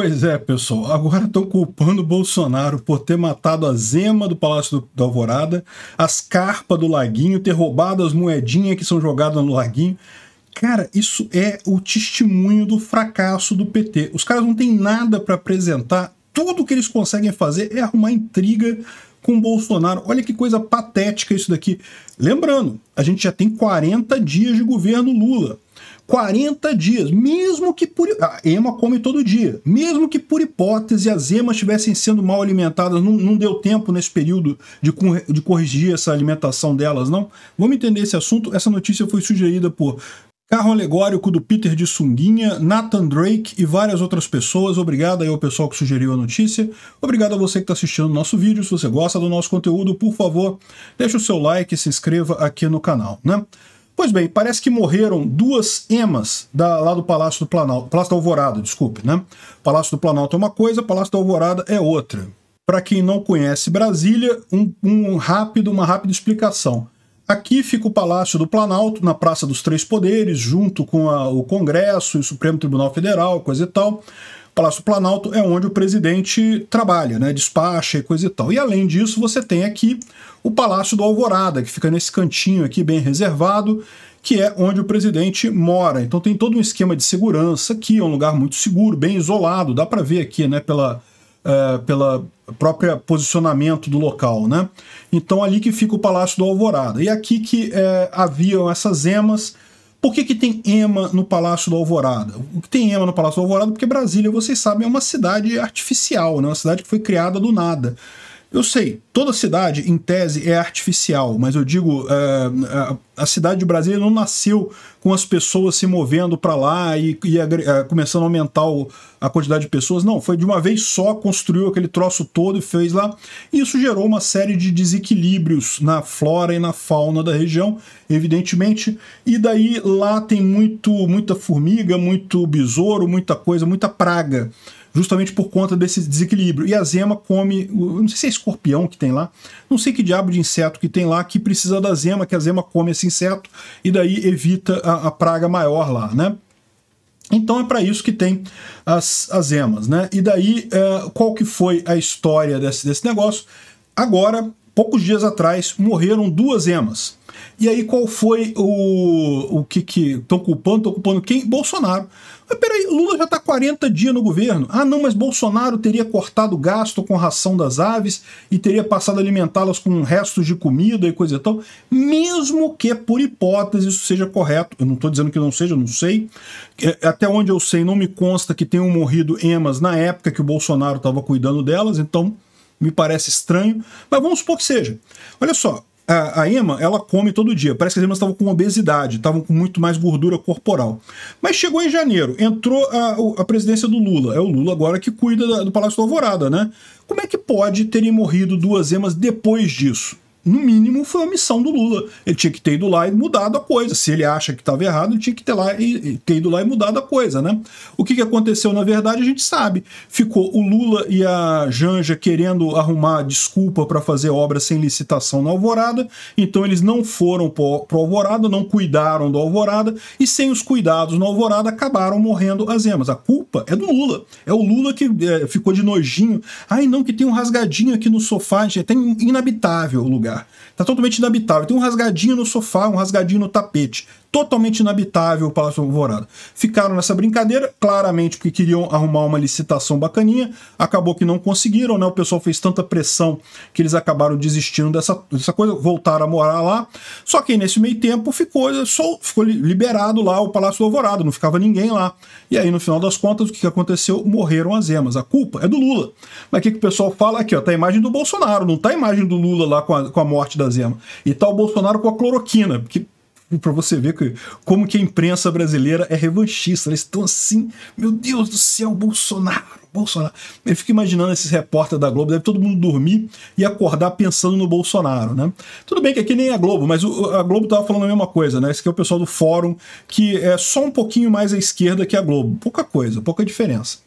Pois é, pessoal. Agora estão culpando o Bolsonaro por ter matado a zema do Palácio do, da Alvorada, as carpas do Laguinho, ter roubado as moedinhas que são jogadas no Laguinho. Cara, isso é o testemunho do fracasso do PT. Os caras não têm nada para apresentar. Tudo que eles conseguem fazer é arrumar intriga com Bolsonaro. Olha que coisa patética isso daqui. Lembrando, a gente já tem 40 dias de governo Lula. 40 dias, mesmo que por. A ah, ema come todo dia. Mesmo que por hipótese as emas estivessem sendo mal alimentadas, não, não deu tempo nesse período de, de corrigir essa alimentação delas, não? Vamos entender esse assunto. Essa notícia foi sugerida por Carro alegórico do Peter de Sunguinha, Nathan Drake e várias outras pessoas. Obrigado aí ao pessoal que sugeriu a notícia. Obrigado a você que está assistindo o nosso vídeo. Se você gosta do nosso conteúdo, por favor, deixe o seu like e se inscreva aqui no canal, né? Pois bem, parece que morreram duas emas da, lá do Palácio do Planalto, Palácio da Alvorada, desculpe, né? Palácio do Planalto é uma coisa, Palácio da Alvorada é outra. Para quem não conhece Brasília, um, um rápido, uma rápida explicação. Aqui fica o Palácio do Planalto, na Praça dos Três Poderes, junto com a, o Congresso e o Supremo Tribunal Federal, coisa e tal. Palácio Planalto é onde o presidente trabalha, né, despacha e coisa e tal. E além disso, você tem aqui o Palácio do Alvorada, que fica nesse cantinho aqui bem reservado, que é onde o presidente mora. Então tem todo um esquema de segurança aqui, é um lugar muito seguro, bem isolado, dá para ver aqui, né, pela é, pela própria posicionamento do local, né? Então ali que fica o Palácio do Alvorada. E aqui que é, haviam essas emas, por que, que tem ema no Palácio do Alvorada? O que tem ema no Palácio do Alvorada? Porque Brasília, vocês sabem, é uma cidade artificial, né? uma cidade que foi criada do nada. Eu sei, toda cidade, em tese, é artificial, mas eu digo, é, a, é, a, cidade de Brasília não nasceu com as pessoas se movendo para lá e, e a, é, começando a aumentar o, a quantidade de pessoas. Não, foi de uma vez só, construiu aquele troço todo e fez lá. E isso gerou uma série de desequilíbrios na flora e na fauna da região, evidentemente. E daí lá tem muito, muita formiga, muito besouro, muita coisa, muita praga justamente por conta desse desequilíbrio. E a Zema come, não sei se é escorpião que tem lá, não sei que diabo de inseto que tem lá que precisa da Zema, que a Zema come esse inseto e daí evita a, a praga maior lá, né? Então é para isso que tem as, as emas, né? E daí, é, qual que foi a história desse, desse negócio? Agora, poucos dias atrás, morreram duas emas. E aí qual foi o, o que estão culpando? Estão culpando quem? Bolsonaro. Mas peraí, Lula já está 40 dias no governo. Ah, não, mas Bolsonaro teria cortado gasto com ração das aves e teria passado a alimentá-las com restos de comida e coisa e tal. Mesmo que, por hipótese, isso seja correto. Eu não estou dizendo que não seja, não sei. É, até onde eu sei, não me consta que tenham morrido emas na época que o Bolsonaro estava cuidando delas, então me parece estranho, mas vamos supor que seja. Olha só, a, a Emma, ela come todo dia. Parece que as irmãs estavam com obesidade, estavam com muito mais gordura corporal. Mas chegou em janeiro, entrou a, a presidência do Lula. É o Lula agora que cuida da, do Palácio da Alvorada, né? Como é que pode terem morrido duas emas depois disso? no mínimo, foi a missão do Lula. Ele tinha que ter ido lá e mudado a coisa. Se ele acha que estava errado, ele tinha que ter, lá e, ter ido lá e mudado a coisa, né? O que, que aconteceu, na verdade, a gente sabe. Ficou o Lula e a Janja querendo arrumar desculpa para fazer obra sem licitação na Alvorada, então eles não foram para Alvorada, não cuidaram da Alvorada, e sem os cuidados na Alvorada acabaram morrendo as emas. A culpa é do Lula. É o Lula que é, ficou de nojinho. Ai, não, que tem um rasgadinho aqui no sofá, gente, é até inabitável o lugar lugar. Tá totalmente inabitável. Tem um rasgadinho no sofá, um rasgadinho no tapete totalmente inabitável o Palácio Alvorada. Ficaram nessa brincadeira, claramente porque queriam arrumar uma licitação bacaninha, acabou que não conseguiram, né? O pessoal fez tanta pressão que eles acabaram desistindo dessa, dessa coisa, voltaram a morar lá. Só que nesse meio tempo ficou, só, ficou liberado lá o Palácio Alvorada, não ficava ninguém lá. E aí, no final das contas, o que aconteceu? Morreram as emas. A culpa é do Lula. Mas o que, que o pessoal fala aqui? Ó, tá a imagem do Bolsonaro, não tá a imagem do Lula lá com a, com a morte da zema. E tá o Bolsonaro com a cloroquina, porque para você ver que, como que a imprensa brasileira é revanchista. Né? Eles estão assim, meu Deus do céu, Bolsonaro, Bolsonaro. Eu fico imaginando esses repórteres da Globo, deve todo mundo dormir e acordar pensando no Bolsonaro, né? Tudo bem que aqui nem é a Globo, mas o, a Globo tava falando a mesma coisa, né? Esse aqui é o pessoal do fórum, que é só um pouquinho mais à esquerda que a Globo. Pouca coisa, pouca diferença.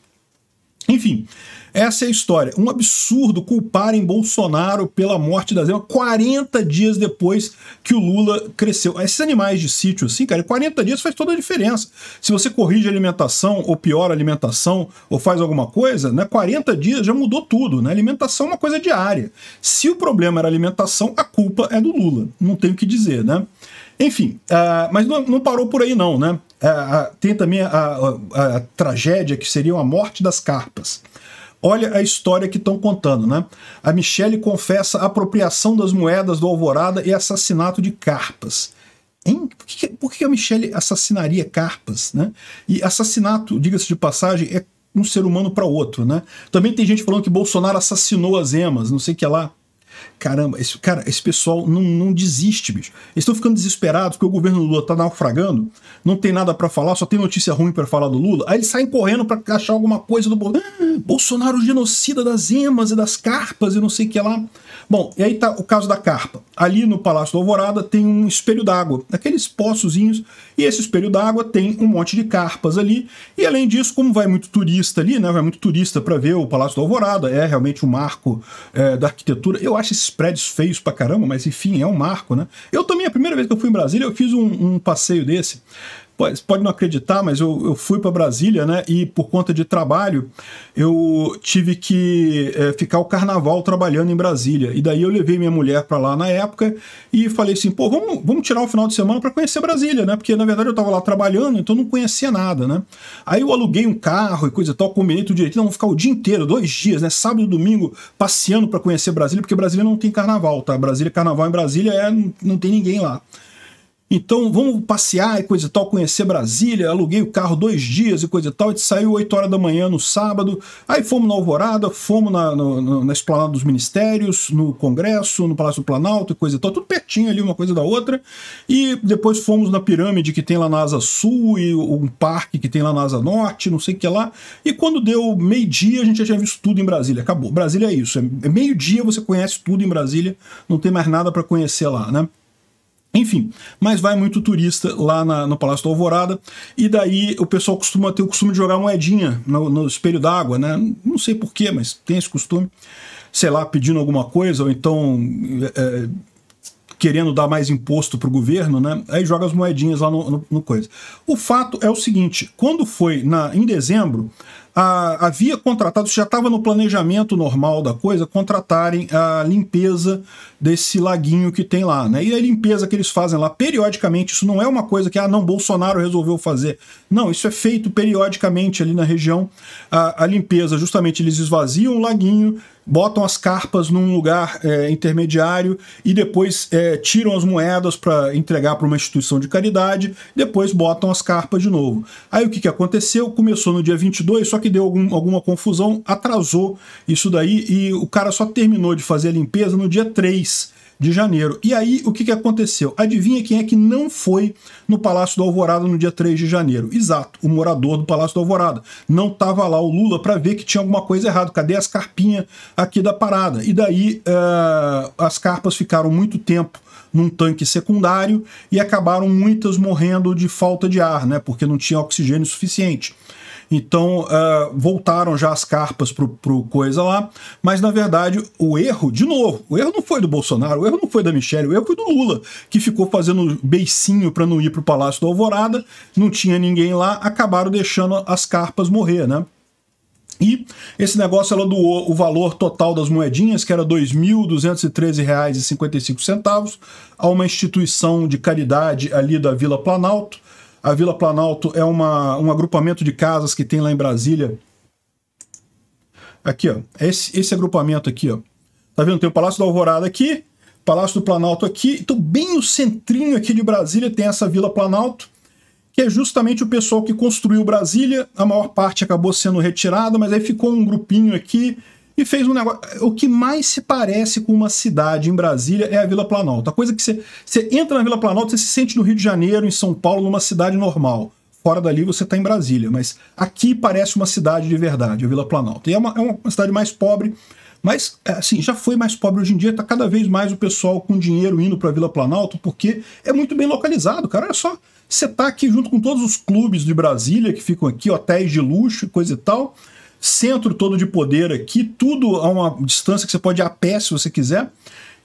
Enfim, essa é a história. Um absurdo culparem Bolsonaro pela morte da Zema 40 dias depois que o Lula cresceu. Esses animais de sítio, assim, cara, 40 dias faz toda a diferença. Se você corrige a alimentação, ou piora a alimentação, ou faz alguma coisa, né? 40 dias já mudou tudo, né? Alimentação é uma coisa diária. Se o problema era alimentação, a culpa é do Lula. Não tem o que dizer, né? Enfim, uh, mas não, não, parou por aí não, né? Uh, uh, tem também a, a, a, tragédia que seria a morte das carpas. Olha a história que estão contando, né? A Michelle confessa a apropriação das moedas do Alvorada e assassinato de carpas. Hein? Por, que, por que a Michelle assassinaria carpas, né? E assassinato, diga-se de passagem, é um ser humano para outro, né? Também tem gente falando que Bolsonaro assassinou as emas, não sei o que lá. Caramba, esse, cara, esse pessoal não, não desiste, bicho. Eles estão ficando desesperados porque o governo Lula tá naufragando, não tem nada para falar, só tem notícia ruim para falar do Lula. Aí eles saem correndo para achar alguma coisa do ah, Bolsonaro. Bolsonaro é genocida das emas e das carpas e não sei o que lá. Bom, e aí tá o caso da carpa. Ali no Palácio do Alvorada tem um espelho d'água, aqueles poçozinhos, e esse espelho d'água tem um monte de carpas ali. E além disso, como vai muito turista ali, né? Vai muito turista para ver o Palácio do Alvorada, é realmente um marco é, da arquitetura. Eu acho esses prédios feios pra caramba, mas enfim, é um marco, né? Eu também, a primeira vez que eu fui em Brasília, eu fiz um, um passeio desse Pode, pode não acreditar, mas eu, eu fui para Brasília, né? E por conta de trabalho, eu tive que é, ficar o carnaval trabalhando em Brasília. E daí eu levei minha mulher para lá na época e falei assim: pô, vamos, vamos tirar o final de semana para conhecer Brasília, né? Porque na verdade eu estava lá trabalhando, então não conhecia nada, né? Aí eu aluguei um carro e coisa e tal, combinei tudo direitinho, vou ficar o dia inteiro, dois dias, né? Sábado e domingo, passeando para conhecer Brasília, porque Brasília não tem carnaval, tá? Brasília, carnaval em Brasília é, não tem ninguém lá. Então vamos passear e coisa e tal, conhecer Brasília. Aluguei o carro dois dias e coisa e tal. A gente saiu 8 horas da manhã no sábado. Aí fomos na Alvorada, fomos na, na, na Esplanada dos Ministérios, no Congresso, no Palácio do Planalto e coisa e tal. Tudo pertinho ali, uma coisa da outra. E depois fomos na pirâmide que tem lá na Asa Sul e um parque que tem lá na Asa Norte, não sei o que lá. E quando deu meio-dia, a gente já tinha visto tudo em Brasília. Acabou. Brasília é isso. É, é meio-dia você conhece tudo em Brasília, não tem mais nada para conhecer lá, né? Enfim, mas vai muito turista lá na, no Palácio da Alvorada, e daí o pessoal costuma ter o costume de jogar moedinha no, no espelho d'água, né? Não sei porquê, mas tem esse costume, sei lá, pedindo alguma coisa, ou então é, é querendo dar mais imposto para o governo, né? Aí joga as moedinhas lá no, no, no, coisa. O fato é o seguinte: quando foi na, em dezembro, a, havia contratado, já estava no planejamento normal da coisa, contratarem a limpeza desse laguinho que tem lá, né? E a limpeza que eles fazem lá periodicamente, isso não é uma coisa que, ah, não, Bolsonaro resolveu fazer. Não, isso é feito periodicamente ali na região. A, a limpeza, justamente, eles esvaziam o laguinho, botam as carpas num lugar é, intermediário e depois é, tiram as moedas para entregar para uma instituição de caridade, depois botam as carpas de novo. Aí o que, que aconteceu? Começou no dia 22, só que deu algum, alguma confusão, atrasou isso daí e o cara só terminou de fazer a limpeza no dia 3 de janeiro. E aí, o que, que aconteceu? Adivinha quem é que não foi no Palácio do Alvorada no dia 3 de janeiro? Exato, o morador do Palácio do Alvorada. Não estava lá o Lula para ver que tinha alguma coisa errada. Cadê as carpinhas aqui da parada? E daí, uh, as carpas ficaram muito tempo num tanque secundário e acabaram muitas morrendo de falta de ar, né? Porque não tinha oxigênio suficiente. Então uh, voltaram já as carpas pro, pro coisa lá, mas na verdade o erro, de novo, o erro não foi do Bolsonaro, o erro não foi da Michelle, o erro foi do Lula, que ficou fazendo beicinho para não ir pro Palácio da Alvorada, não tinha ninguém lá, acabaram deixando as carpas morrer, né? E esse negócio ela doou o valor total das moedinhas, que era R$ 2.213,55, a uma instituição de caridade ali da Vila Planalto, a Vila Planalto é uma, um agrupamento de casas que tem lá em Brasília. Aqui, ó. Esse, esse agrupamento aqui, ó. Tá vendo? Tem o Palácio da Alvorada aqui, Palácio do Planalto aqui. Então, bem no centrinho aqui de Brasília tem essa Vila Planalto, que é justamente o pessoal que construiu Brasília. A maior parte acabou sendo retirada, mas aí ficou um grupinho aqui e fez um negócio. O que mais se parece com uma cidade em Brasília é a Vila Planalto. A coisa que você, você entra na Vila Planalto, você se sente no Rio de Janeiro, em São Paulo, numa cidade normal. Fora dali você está em Brasília, mas aqui parece uma cidade de verdade, a Vila Planalto. E é uma, é uma cidade mais pobre, mas é, assim, já foi mais pobre hoje em dia, está cada vez mais o pessoal com dinheiro indo para a Vila Planalto, porque é muito bem localizado, cara. Olha só, você está aqui junto com todos os clubes de Brasília que ficam aqui, hotéis de luxo, coisa e tal centro todo de poder aqui, tudo a uma distância que você pode ir a pé se você quiser.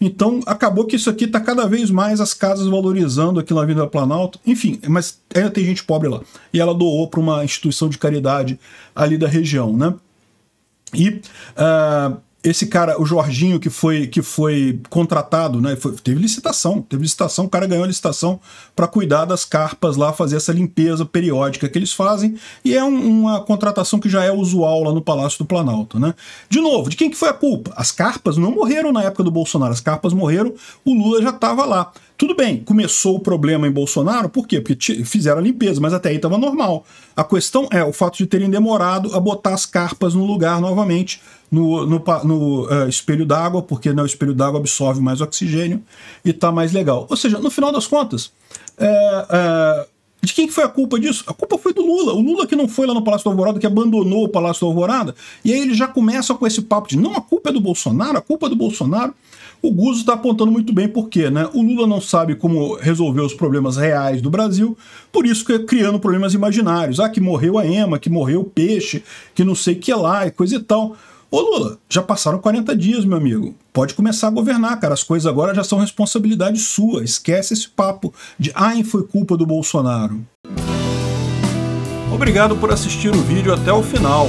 Então acabou que isso aqui está cada vez mais as casas valorizando aqui na Vila Planalto. Enfim, mas ainda tem gente pobre lá. E ela doou para uma instituição de caridade ali da região, né? E uh, esse cara, o Jorginho, que foi, que foi contratado, né? Foi, teve licitação, teve licitação, o cara ganhou a licitação para cuidar das carpas lá, fazer essa limpeza periódica que eles fazem, e é um, uma contratação que já é usual lá no Palácio do Planalto, né? De novo, de quem que foi a culpa? As carpas não morreram na época do Bolsonaro, as carpas morreram, o Lula já estava lá. Tudo bem, começou o problema em Bolsonaro, por quê? Porque fizeram a limpeza, mas até aí estava normal. A questão é o fato de terem demorado a botar as carpas no lugar novamente, no, no, no uh, espelho d'água, porque né, o espelho d'água absorve mais oxigênio e está mais legal. Ou seja, no final das contas, é, é, de quem foi a culpa disso? A culpa foi do Lula. O Lula que não foi lá no Palácio do Alvorada, que abandonou o Palácio do Alvorada, e aí ele já começa com esse papo de não, a culpa é do Bolsonaro, a culpa é do Bolsonaro. O Guzo está apontando muito bem por quê, né? O Lula não sabe como resolver os problemas reais do Brasil, por isso que é criando problemas imaginários. Ah, que morreu a Ema, que morreu o peixe, que não sei o que lá, e coisa e tal. Ô Lula, já passaram 40 dias, meu amigo. Pode começar a governar, cara. As coisas agora já são responsabilidade sua. Esquece esse papo de ai, foi culpa do Bolsonaro. Obrigado por assistir o vídeo até o final.